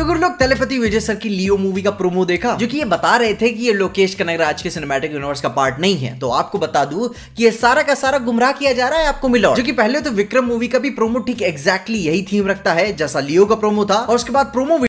तो अगर लोग तेलपति विजय सर की लियो मूवी का प्रोमो देखा जो कि ये बता रहे थे कि ये लोकेश कनगराज के सिनेमैटिक यूनिवर्स का पार्ट नहीं है तो आपको बता दू कि ये सारा का सारा गुमराह किया जा रहा है आपको मिला जो कि पहले तो विक्रम मूवी का भी प्रोमो ठीक एग्जैक्टली यही थीम रखता है जैसा लियो का प्रोमो था और उसके बाद प्रोमो